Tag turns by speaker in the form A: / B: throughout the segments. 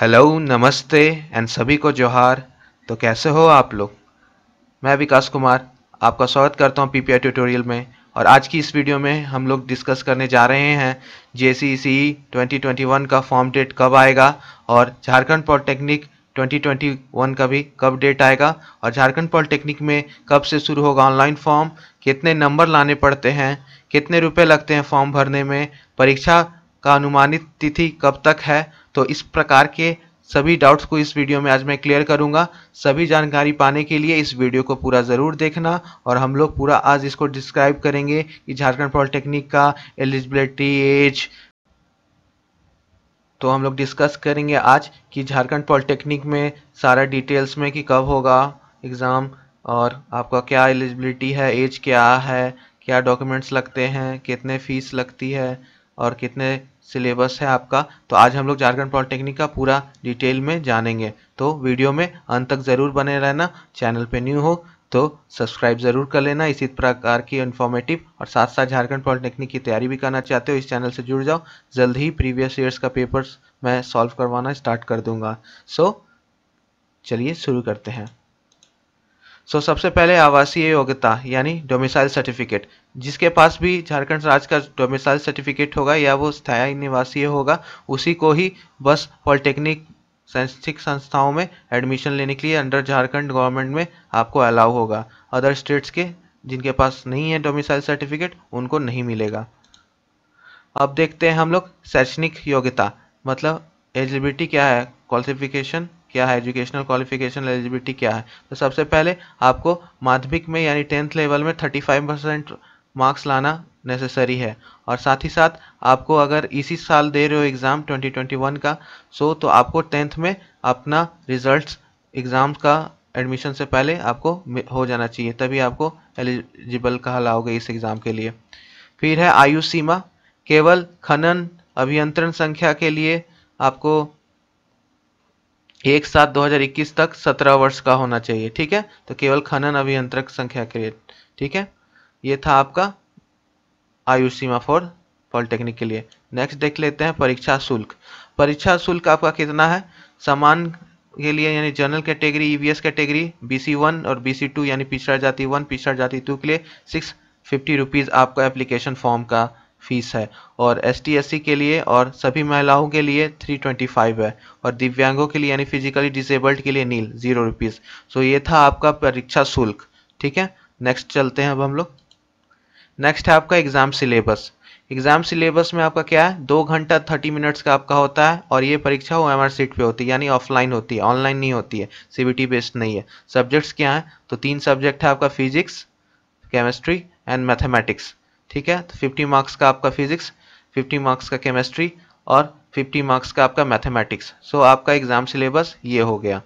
A: hello नमस्ते and सभी को जोहार तो कैसे हो आप लोग मैं विकास कुमार आपका स्वागत करता हूं पीपीआई ट्यूटोरियल में और आज की इस वीडियो में हम लोग डिस्कस करने जा रहे हैं J C C twenty twenty one का फॉर्म डेट कब आएगा और Jharkhand polytechnic twenty twenty one का भी कब डेट आएगा और झारखंड पॉलिटेक्निक में कब से शुरू होगा ऑनलाइन फॉर्म कितने नंबर लाने पड़ते हैं कितने रुपए लगते हैं फॉर्म भरने में परीक्षा का अनुमानित तिथि कब तक है तो इस प्रकार के सभी डाउट्स को इस वीडियो में आज मैं क्लियर करूंगा सभी जानकारी पाने के लिए इस वीडियो को पूरा ज़रूर देखना और हम लोग पूरा आज इसको डिस्क्राइब करेंगे कि झारखंड पॉलिटेक्निक का एलिजिबिलिटी एज तो हम लोग डिस्कस करेंगे आज कि झारखंड पॉलिटेक्निक में सारा डिटेल्स में कि कब होगा एग्ज़ाम और आपका क्या एलिजिबिलिटी है एज क्या है क्या डॉक्यूमेंट्स लगते हैं कितने फीस लगती है और कितने सिलेबस है आपका तो आज हम लोग झारखंड पॉलिटेक्निक का पूरा डिटेल में जानेंगे तो वीडियो में अंत तक ज़रूर बने रहना चैनल पे न्यू हो तो सब्सक्राइब ज़रूर कर लेना इसी प्रकार की इन्फॉर्मेटिव और साथ साथ झारखंड पॉलिटेक्निक की तैयारी भी करना चाहते हो इस चैनल से जुड़ जाओ जल्द ही प्रीवियस ईयर्स का पेपर्स मैं सॉल्व करवाना स्टार्ट कर दूंगा सो so, चलिए शुरू करते हैं सो so, सबसे पहले आवासीय योग्यता यानी डोमिसाइल सर्टिफिकेट जिसके पास भी झारखंड राज्य का डोमिसाइल सर्टिफिकेट होगा या वो स्थायी निवासीय होगा उसी को ही बस पॉलिटेक्निक शैक्षिक संस्थाओं में एडमिशन लेने के लिए अंडर झारखंड गवर्नमेंट में आपको अलाउ होगा अदर स्टेट्स के जिनके पास नहीं है डोमिसाइल सर्टिफिकेट उनको नहीं मिलेगा अब देखते हैं हम लोग शैक्षणिक योग्यता मतलब एलिजिबिलिटी क्या है क्वालिफिकेशन क्या है एजुकेशनल क्वालिफिकेशन एलिजिबिलिटी क्या है तो सबसे पहले आपको माध्यमिक में यानी टेंथ लेवल में थर्टी फाइव परसेंट मार्क्स लाना नेसेसरी है और साथ ही साथ आपको अगर इसी साल दे रहे हो एग्ज़ाम 2021 का सो तो आपको टेंथ में अपना रिजल्ट्स एग्ज़ाम का एडमिशन से पहले आपको हो जाना चाहिए तभी आपको एलिजिबल कहलाओगे इस एग्ज़ाम के लिए फिर है आयु सीमा केवल खनन अभियंत्रण संख्या के लिए आपको एक सात 2021 तक 17 वर्ष का होना चाहिए ठीक है तो केवल खनन अभियंत्रक संख्या के लिए ठीक है ये था आपका आयु सीमा फॉर पॉलिटेक्निक के लिए नेक्स्ट देख लेते हैं परीक्षा शुल्क परीक्षा शुल्क आपका कितना है समान के लिए यानी general category EVS category BC one और बीसी टू यानी पिछड़ा जाति वन पिछड़ा जाति टू के लिए सिक्स फिफ्टी रुपीज़ आपका एप्लीकेशन फॉर्म का फीस है और एस टी के लिए और सभी महिलाओं के लिए 325 है और दिव्यांगों के लिए यानी फिजिकली डिसेबल्ड के लिए नील ज़ीरो रुपीज़ सो ये था आपका परीक्षा शुल्क ठीक है नेक्स्ट चलते हैं अब हम लोग नेक्स्ट है आपका एग्ज़ाम सिलेबस एग्ज़ाम सिलेबस में आपका क्या है दो घंटा थर्टी मिनट्स का आपका होता है और ये परीक्षा ओ एम आर सीट पर होती है यानी ऑफलाइन होती है ऑनलाइन नहीं होती है सी बी टी बेस्ड नहीं है सब्जेक्ट्स क्या हैं तो तीन सब्जेक्ट है आपका फिजिक्स केमिस्ट्री एंड मैथमेटिक्स ठीक है तो फिफ्टी मार्क्स का आपका फिजिक्स फिफ्टी मार्क्स का केमिस्ट्री और फिफ्टी मार्क्स का आपका मैथमेटिक्स सो so, आपका एग्ज़ाम सिलेबस ये हो गया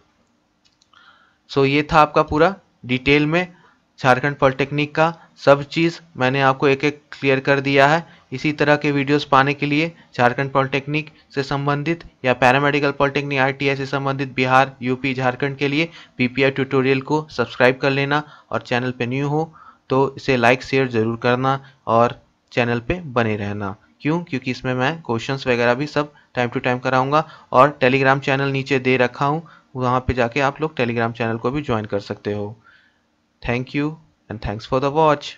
A: सो so, ये था आपका पूरा डिटेल में झारखंड पॉलिटेक्निक का सब चीज़ मैंने आपको एक एक क्लियर कर दिया है इसी तरह के वीडियोस पाने के लिए झारखंड पॉलिटेक्निक से संबंधित या पैरामेडिकल पॉलिटेक्निक आईटीआई से संबंधित बिहार यूपी झारखंड के लिए पीपीआई ट्यूटोरियल को सब्सक्राइब कर लेना और चैनल पर न्यू हो तो इसे लाइक शेयर ज़रूर करना और चैनल पे बने रहना क्यों क्योंकि इसमें मैं क्वेश्चंस वगैरह भी सब टाइम टू टाइम कराऊंगा और टेलीग्राम चैनल नीचे दे रखा हूँ वहाँ पे जाके आप लोग टेलीग्राम चैनल को भी ज्वाइन कर सकते हो thank you and thanks for the watch